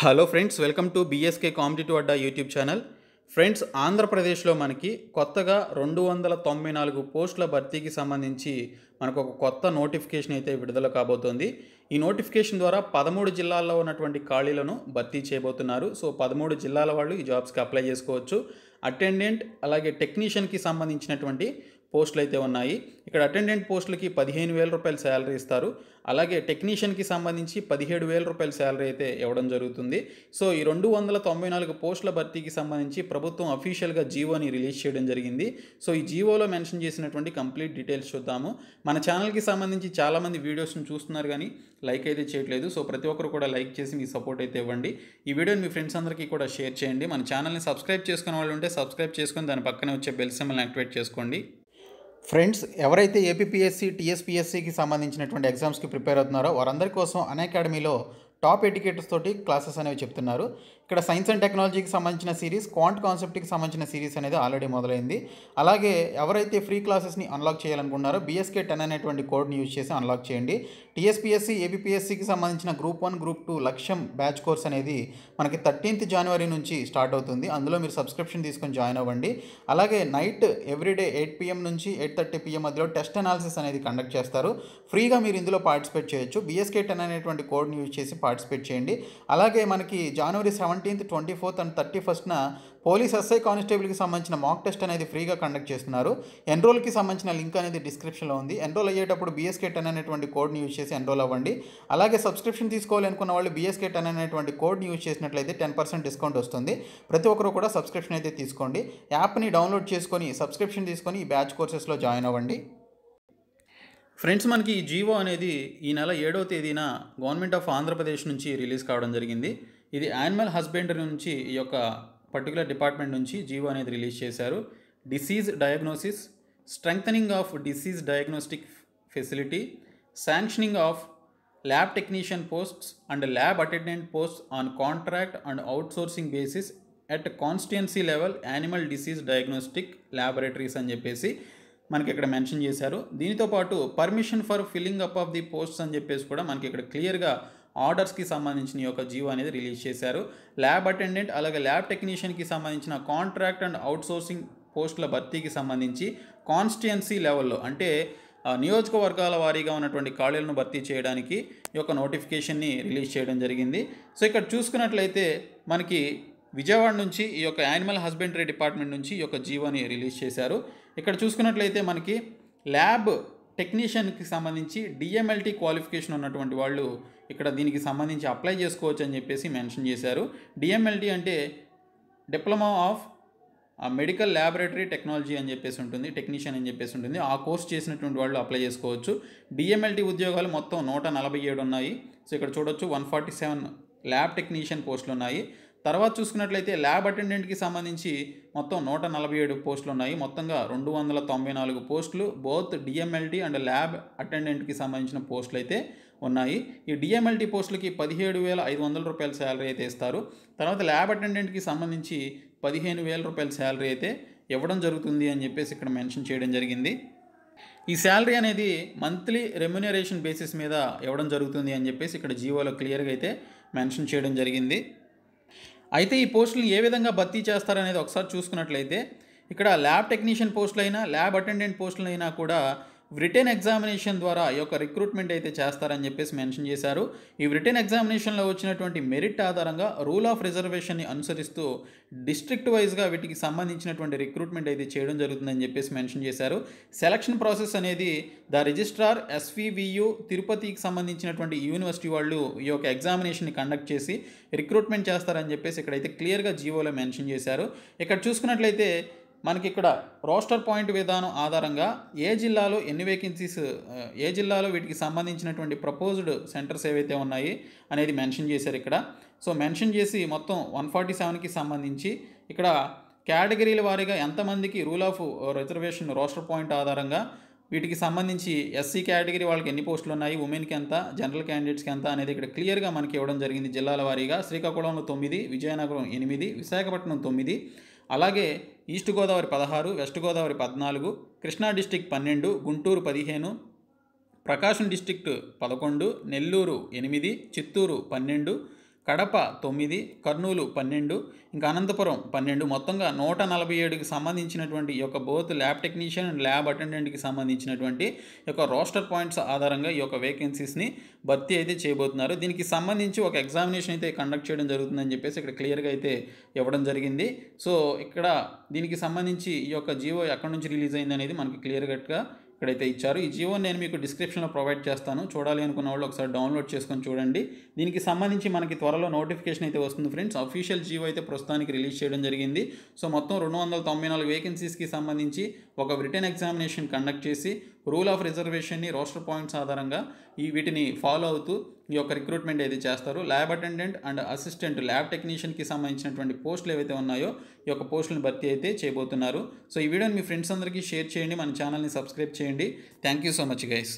hello friends welcome to BSK competitive Adda YouTube channel friends ఆంధ్రప్రదేశ్లో మనకి కొత్తగా రెండు వందల తొంభై నాలుగు పోస్టుల భర్తీకి సంబంధించి మనకు ఒక కొత్త నోటిఫికేషన్ అయితే విడుదల కాబోతోంది ఈ నోటిఫికేషన్ ద్వారా పదమూడు జిల్లాల్లో ఉన్నటువంటి ఖాళీలను భర్తీ చేయబోతున్నారు సో పదమూడు జిల్లాల వాళ్ళు ఈ జాబ్స్కి అప్లై చేసుకోవచ్చు అటెండెంట్ అలాగే టెక్నీషియన్కి సంబంధించినటువంటి పోస్టులు అయితే ఉన్నాయి ఇక్కడ అటెండెంట్ పోస్టులకి పదిహేను వేల రూపాయలు శాలరీ ఇస్తారు అలాగే టెక్నీషియన్కి సంబంధించి పదిహేడు వేల రూపాయల శాలరీ అయితే ఇవ్వడం జరుగుతుంది సో ఈ రెండు వందల తొంభై నాలుగు పోస్టుల భర్తీకి సంబంధించి ప్రభుత్వం అఫీషియల్గా జియోని రిలీజ్ చేయడం జరిగింది సో ఈ జియోలో మెన్షన్ చేసినటువంటి కంప్లీట్ డీటెయిల్స్ చూద్దాము మన ఛానల్కి సంబంధించి చాలామంది వీడియోస్ని చూస్తున్నారు కానీ లైక్ అయితే చేయట్లేదు సో ప్రతి ఒక్కరు కూడా లైక్ చేసి మీ సపోర్ట్ అయితే ఇవ్వండి ఈ వీడియోని మీ ఫ్రెండ్స్ అందరికీ కూడా షేర్ చేయండి మన ఛానల్ని సబ్స్క్రైబ్ చేసుకునే వాళ్ళు ఉంటే సబ్స్క్రైబ్ చేసుకొని దాని పక్కనే వచ్చే బెల్ సిమ్మల్ని యాక్టివేట్ చేసుకోండి ఫ్రెండ్స్ ఎవరైతే ఏపీపీఎస్సీ టీఎస్పీఎస్సీకి సంబంధించినటువంటి ఎగ్జామ్స్కి ప్రిపేర్ అవుతున్నారో వారందరి కోసం అన్ అకాడమీలో టాప్ ఎడ్యుకేటర్స్ తోటి క్లాసెస్ అనేవి చెప్తున్నారు ఇక్కడ సైన్స్ అండ్ టెక్నాలజీకి సంబంధించిన సిరీస్ క్వాంట్ కాన్సెప్ట్కి సంబంధించిన సిరీస్ అనేది ఆల్రెడీ మొదలైంది అలాగే ఎవరైతే ఫ్రీ క్లాసెస్ని అన్లాక్ చేయాలనుకున్నారో బీఎస్కే టెన్ అనేటువంటి కోడ్ని యూజ్ చేసి అన్లాక్ చేయండి టీఎస్పిఎస్సి ఏబిపిఎస్సికి సంబంధించిన group one group two Lakshyam batch course అనేది మనకి థర్టీన్త్ జనవరి నుంచి స్టార్ట్ అవుతుంది అందులో మీరు సబ్స్క్రిప్షన్ తీసుకొని జాయిన్ అవ్వండి అలాగే నైట్ ఎవ్రీడే ఎయిట్ పిఎం నుంచి ఎయిట్ థర్టీ పిఎం మధ్యలో టెస్ట్ అనాలిసిస్ అనేది కండక్ట్ చేస్తారు ఫ్రీగా మీరు ఇందులో పార్టిసిపేట్ చేయొచ్చు బీఎస్కే టెన్ అనేటువంటి కోడ్ని యూజ్ చేసి పార్టిసిపేట్ చేయండి అలాగే మనకి జనవరి seventeenth twenty fourth and thirty ఫస్ట్న పోలీస్ ఎస్ఐ కానిస్టేబుల్కి సంబంధించిన మాక్ టెస్ట్ అనేది ఫ్రీగా కండక్ట్ చేస్తున్నారు ఎన్రోల్కి సంబంధించిన లింక్ అనేది డిస్క్రిప్షన్లో ఉంది ఎన్రోల్ అయ్యేటప్పుడు బీఎస్కే టెన్ అనేటువంటి కోడ్ని యూజ్ చేసి ఎన్రోల్ అవ్వండి అలాగే సబ్స్క్రిప్షన్ తీసుకోవాలి అనుకున్న వాళ్ళు బీఎస్కే టెన్ అనేటువంటి కోడ్ని యూజ్ చేసినట్లయితే టెన్ పర్సెంట్ డిస్కౌంట్ వస్తుంది ప్రతి ఒక్కరు కూడా సబ్స్క్రిప్షన్ అయితే తీసుకోండి యాప్ని డౌన్లోడ్ చేసుకొని సబ్స్క్రిప్షన్ తీసుకొని ఈ బ్యాచ్ కోర్సెస్లో జాయిన్ అవ్వండి ఫ్రెండ్స్ మనకి ఈ జీవో అనేది ఈ నెల ఏడవ తేదీన గవర్నమెంట్ ఆఫ్ ఆంధ్రప్రదేశ్ నుంచి రిలీజ్ కావడం జరిగింది ఇది యానిమల్ హస్బెండరీ నుంచి ఈ యొక్క పర్టికులర్ డిపార్ట్మెంట్ నుంచి జీవో అనేది రిలీజ్ చేశారు disease diagnosis strengthening of disease diagnostic facility sanctioning of lab technician posts and lab attendant post on contract and outsourcing basis at constituency level animal disease diagnostic laboratories అని చెప్పేసి మనకి ఇక్కడ mention చేశారు దీనితో పాటు permission for filling up of the posts అని చెప్పేసి కూడా మనకి ఇక్కడ క్లియర్గా ఆర్డర్స్కి సంబంధించిన యొక్క జీవో అనేది రిలీజ్ చేశారు ల్యాబ్ అటెండెంట్ అలాగే ల్యాబ్ టెక్నీషియన్కి సంబంధించిన కాంట్రాక్ట్ అండ్ అవుట్సోర్సింగ్ పోస్టుల భర్తీకి సంబంధించి కాన్స్టిట్యున్సీ లెవెల్లో అంటే నియోజకవర్గాల వారీగా ఉన్నటువంటి ఖాళీలను భర్తీ చేయడానికి ఈ యొక్క నోటిఫికేషన్ని రిలీజ్ చేయడం జరిగింది సో ఇక్కడ చూసుకున్నట్లయితే మనకి విజయవాడ నుంచి ఈ యొక్క యానిమల్ హస్బెండరీ డిపార్ట్మెంట్ నుంచి ఈ యొక్క జీవోని రిలీజ్ చేశారు ఇక్కడ చూసుకున్నట్లయితే మనకి ల్యాబ్ టెక్నీషియన్కి సంబంధించి డిఎంఎల్టీ క్వాలిఫికేషన్ ఉన్నటువంటి వాళ్ళు ఇక్కడ దీనికి సంబంధించి అప్లై చేసుకోవచ్చు అని చెప్పేసి మెన్షన్ చేశారు డిఎంఎల్టీ అంటే diploma of medical laboratory technology అని చెప్పేసి ఉంటుంది టెక్నీషియన్ అని చెప్పేసి ఉంటుంది ఆ కోర్స్ చేసినటువంటి వాళ్ళు అప్లై చేసుకోవచ్చు డిఎంఎల్టీ ఉద్యోగాలు మొత్తం నూట నలభై ఏడు ఉన్నాయి సో ఇక్కడ చూడొచ్చు one forty seven lab technician పోస్టులు ఉన్నాయి తర్వాత చూసుకున్నట్లయితే ల్యాబ్ అటెండెంట్కి సంబంధించి మొత్తం నూట నలభై ఏడు పోస్టులు ఉన్నాయి మొత్తంగా రెండు వందల తొంభై నాలుగు పోస్టులు బోత్ డిఎంఎల్టీ అండ్ ల్యాబ్ అటెండెంట్కి సంబంధించిన పోస్టులు అయితే ఉన్నాయి ఈ డిఎంఎల్టీ పోస్టులకి పదిహేడు వేల ఐదు వందల రూపాయల శాలరీ అయితే ఇస్తారు తర్వాత ల్యాబ్ అటెండెంట్కి సంబంధించి పదిహేను వేల రూపాయల శాలరీ అయితే ఇవ్వడం జరుగుతుంది అని చెప్పేసి ఇక్కడ మెన్షన్ చేయడం జరిగింది ఈ శాలరీ అనేది మంత్లీ రెమ్యునరేషన్ బేసిస్ మీద ఇవ్వడం జరుగుతుంది అని చెప్పేసి ఇక్కడ జీవోలో క్లియర్గా అయితే మెన్షన్ చేయడం జరిగింది అయితే ఈ పోస్టులు ఏ విధంగా భర్తీ చేస్తారనేది ఒకసారి చూసుకున్నట్లయితే ఇక్కడ ల్యాబ్ టెక్నీషియన్ పోస్టులైనా ల్యాబ్ అటెండెంట్ పోస్టులైనా కూడా రిటర్న్ ఎగ్జామినేషన్ ద్వారా ఈ యొక్క రిక్రూట్మెంట్ అయితే చేస్తారని చెప్పేసి మెన్షన్ చేశారు ఈ రిటర్న్ ఎగ్జామినేషన్లో వచ్చినటువంటి మెరిట్ ఆధారంగా రూల్ ఆఫ్ రిజర్వేషన్ని అనుసరిస్తూ డిస్ట్రిక్ట్ వైజ్గా వీటికి సంబంధించినటువంటి రిక్రూట్మెంట్ అయితే చేయడం జరుగుతుందని చెప్పేసి మెన్షన్ చేశారు సెలక్షన్ ప్రాసెస్ అనేది ద రిజిస్ట్రార్ ఎస్వివియు తిరుపతికి సంబంధించినటువంటి యూనివర్సిటీ వాళ్ళు ఈ యొక్క ఎగ్జామినేషన్ని కండక్ట్ చేసి రిక్రూట్మెంట్ చేస్తారని చెప్పేసి ఇక్కడైతే క్లియర్గా జీవోలో మెన్షన్ చేశారు ఇక్కడ చూసుకున్నట్లయితే మనకి ఇక్కడ రోస్టర్ పాయింట్ విధానం ఆధారంగా ఏ జిల్లాలో ఎన్ని వేకెన్సీస్ ఏ జిల్లాలో వీటికి సంబంధించినటువంటి ప్రపోజ్డ్ సెంటర్స్ ఏవైతే ఉన్నాయి అనేది మెన్షన్ చేశారు ఇక్కడ సో మెన్షన్ చేసి మొత్తం వన్ ఫార్టీ సెవెన్కి సంబంధించి ఇక్కడ కేటగిరీల వారీగా ఎంతమందికి rule of reservation roster point ఆధారంగా వీటికి సంబంధించి ఎస్సీ కేటగిరీ వాళ్ళకి ఎన్ని పోస్టులు ఉన్నాయి ఉమెన్కి ఎంత జనరల్ క్యాండిడేట్స్కి ఎంత అనేది ఇక్కడ క్లియర్గా మనకి ఇవ్వడం జరిగింది జిల్లాల వారీగా శ్రీకాకుళంలో తొమ్మిది విజయనగరం ఎనిమిది విశాఖపట్నం తొమ్మిది అలాగే ఈస్ట్ గోదావరి పదహారు వెస్ట్ గోదావరి పద్నాలుగు కృష్ణా డిస్టిక్ పన్నెండు గుంటూరు పదిహేను ప్రకాశం డిస్టిక్ పదకొండు నెల్లూరు ఎనిమిది చిత్తూరు పన్నెండు కడప తొమ్మిది కర్నూలు పన్నెండు ఇంకా అనంతపురం పన్నెండు మొత్తంగా నూట నలభై ఏడుకి సంబంధించినటువంటి యొక్క both lab technician and lab అటెండెంట్కి సంబంధించినటువంటి యొక్క రోస్టర్ పాయింట్స్ ఆధారంగా ఈ యొక్క వేకెన్సీస్ని భర్తీ అయితే చేయబోతున్నారు దీనికి సంబంధించి ఒక ఎగ్జామినేషన్ అయితే కండక్ట్ చేయడం జరుగుతుందని చెప్పేసి ఇక్కడ క్లియర్గా అయితే ఇవ్వడం జరిగింది సో ఇక్కడ దీనికి సంబంధించి ఈ యొక్క జియో ఎక్కడి నుంచి రిలీజ్ అయింది అనేది మనకి క్లియర్ కట్గా ఇక్కడైతే ఇచ్చారు ఈ జీవో నేను మీకు డిస్క్రిప్షన్లో ప్రొవైడ్ చేస్తాను చూడాలి అనుకున్న వాళ్ళు ఒకసారి డౌన్లోడ్ చేసుకొని చూడండి దీనికి సంబంధించి మనకి త్వరలో నోటిఫికేషన్ అయితే వస్తుంది ఫ్రెండ్స్ అఫీషియల్ జీవో అయితే ప్రస్తుతానికి రిలీజ్ చేయడం జరిగింది సో మొత్తం రెండు వందల తొంభై నాలుగు వేకెన్సీస్కి సంబంధించి ఒక రిటర్న్ ఎగ్జామినేషన్ కండక్ట్ చేసి రూల్ ఆఫ్ రిజర్వేషన్ని రోస్టర్ పాయింట్స్ ఆధారంగా ఈ వీటిని ఫాలో అవుతూ ఈ యొక్క రిక్రూట్మెంట్ ఏది చేస్తారు lab attendant and assistant lab టెక్నీషియన్కి సంబంధించినటువంటి పోస్టులు ఏవైతే ఉన్నాయో ఈ యొక్క పోస్టులను భర్తీ అయితే చేయబోతున్నారు సో ఈ వీడియోని మీ ఫ్రెండ్స్ అందరికీ షేర్ చేయండి మన ఛానల్ని సబ్స్క్రైబ్ చేయండి thank you so much guys